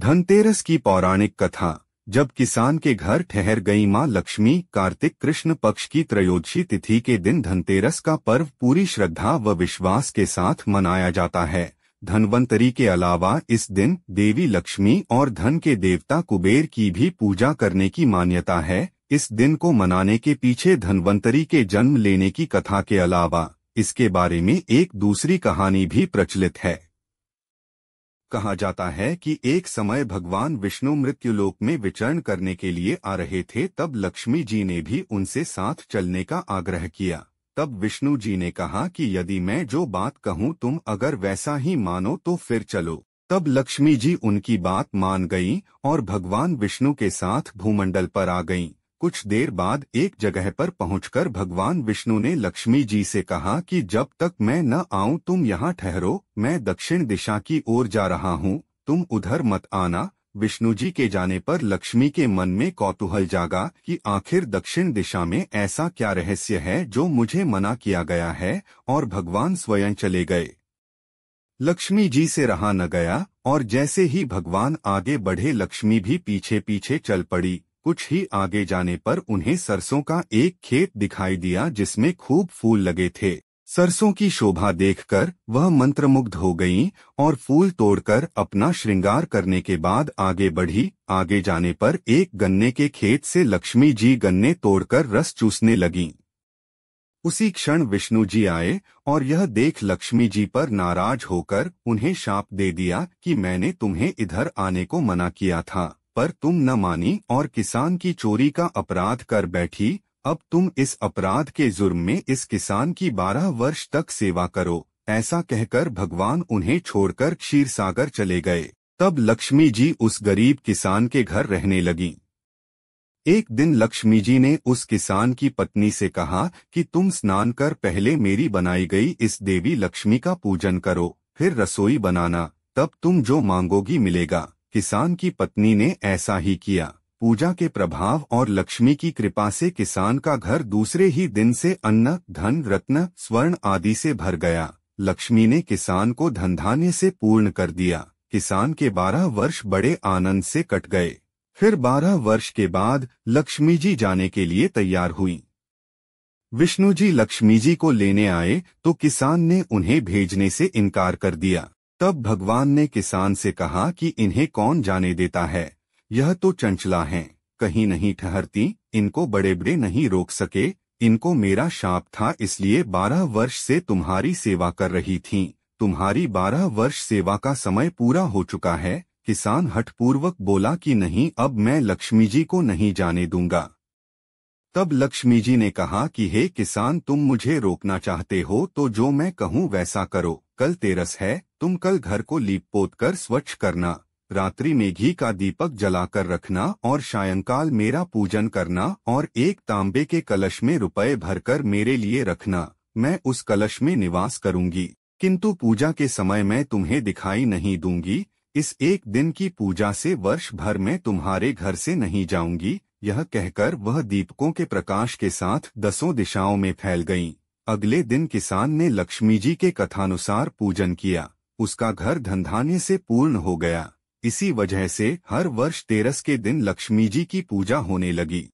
धनतेरस की पौराणिक कथा जब किसान के घर ठहर गई मां लक्ष्मी कार्तिक कृष्ण पक्ष की त्रयोदशी तिथि के दिन धनतेरस का पर्व पूरी श्रद्धा व विश्वास के साथ मनाया जाता है धनवंतरी के अलावा इस दिन देवी लक्ष्मी और धन के देवता कुबेर की भी पूजा करने की मान्यता है इस दिन को मनाने के पीछे धनवंतरी के जन्म लेने की कथा के अलावा इसके बारे में एक दूसरी कहानी भी प्रचलित है कहा जाता है कि एक समय भगवान विष्णु मृत्युलोक में विचरण करने के लिए आ रहे थे तब लक्ष्मी जी ने भी उनसे साथ चलने का आग्रह किया तब विष्णु जी ने कहा कि यदि मैं जो बात कहूँ तुम अगर वैसा ही मानो तो फिर चलो तब लक्ष्मी जी उनकी बात मान गईं और भगवान विष्णु के साथ भूमंडल पर आ गईं। कुछ देर बाद एक जगह पर पहुंचकर भगवान विष्णु ने लक्ष्मी जी से कहा कि जब तक मैं न आऊं तुम यहाँ ठहरो मैं दक्षिण दिशा की ओर जा रहा हूँ तुम उधर मत आना विष्णु जी के जाने पर लक्ष्मी के मन में कौतूहल जागा कि आखिर दक्षिण दिशा में ऐसा क्या रहस्य है जो मुझे मना किया गया है और भगवान स्वयं चले गए लक्ष्मी जी से रहा न गया और जैसे ही भगवान आगे बढ़े लक्ष्मी भी पीछे पीछे चल पड़ी कुछ ही आगे जाने पर उन्हें सरसों का एक खेत दिखाई दिया जिसमें खूब फूल लगे थे सरसों की शोभा देखकर वह मंत्रमुग्ध हो गईं और फूल तोड़कर अपना श्रृंगार करने के बाद आगे बढ़ी आगे जाने पर एक गन्ने के खेत से लक्ष्मी जी गन्ने तोड़कर रस चूसने लगीं उसी क्षण विष्णु जी आए और यह देख लक्ष्मी जी पर नाराज होकर उन्हें शाप दे दिया कि मैंने तुम्हें इधर आने को मना किया था पर तुम न मानी और किसान की चोरी का अपराध कर बैठी अब तुम इस अपराध के जुर्म में इस किसान की बारह वर्ष तक सेवा करो ऐसा कहकर भगवान उन्हें छोड़कर क्षीर सागर चले गए तब लक्ष्मी जी उस गरीब किसान के घर रहने लगी एक दिन लक्ष्मी जी ने उस किसान की पत्नी से कहा कि तुम स्नान कर पहले मेरी बनाई गई इस देवी लक्ष्मी का पूजन करो फिर रसोई बनाना तब तुम जो मांगोगी मिलेगा किसान की पत्नी ने ऐसा ही किया पूजा के प्रभाव और लक्ष्मी की कृपा से किसान का घर दूसरे ही दिन से अन्न धन रत्न स्वर्ण आदि से भर गया लक्ष्मी ने किसान को धन धान्य से पूर्ण कर दिया किसान के बारह वर्ष बड़े आनंद से कट गए फिर बारह वर्ष के बाद लक्ष्मी जी जाने के लिए तैयार हुई विष्णु जी लक्ष्मी जी को लेने आए तो किसान ने उन्हें भेजने से इनकार कर दिया तब भगवान ने किसान से कहा कि इन्हें कौन जाने देता है यह तो चंचला है कहीं नहीं ठहरती इनको बड़े बड़े नहीं रोक सके इनको मेरा शाप था इसलिए बारह वर्ष से तुम्हारी सेवा कर रही थी तुम्हारी बारह वर्ष सेवा का समय पूरा हो चुका है किसान हठपूर्वक बोला कि नहीं अब मैं लक्ष्मी जी को नहीं जाने दूंगा तब लक्ष्मी जी ने कहा कि हे किसान तुम मुझे रोकना चाहते हो तो जो मैं कहूँ वैसा करो कल तेरस है तुम कल घर को लीप पोत कर स्वच्छ करना रात्रि में घी का दीपक जलाकर रखना और सायंकाल मेरा पूजन करना और एक तांबे के कलश में रुपए भरकर मेरे लिए रखना मैं उस कलश में निवास करूंगी किंतु पूजा के समय मैं तुम्हें दिखाई नहीं दूंगी इस एक दिन की पूजा से वर्ष भर में तुम्हारे घर से नहीं जाऊंगी यह कहकर वह दीपकों के प्रकाश के साथ दसों दिशाओं में फैल गयी अगले दिन किसान ने लक्ष्मी जी के कथानुसार पूजन किया उसका घर धनधान्य से पूर्ण हो गया इसी वजह से हर वर्ष तेरस के दिन लक्ष्मी जी की पूजा होने लगी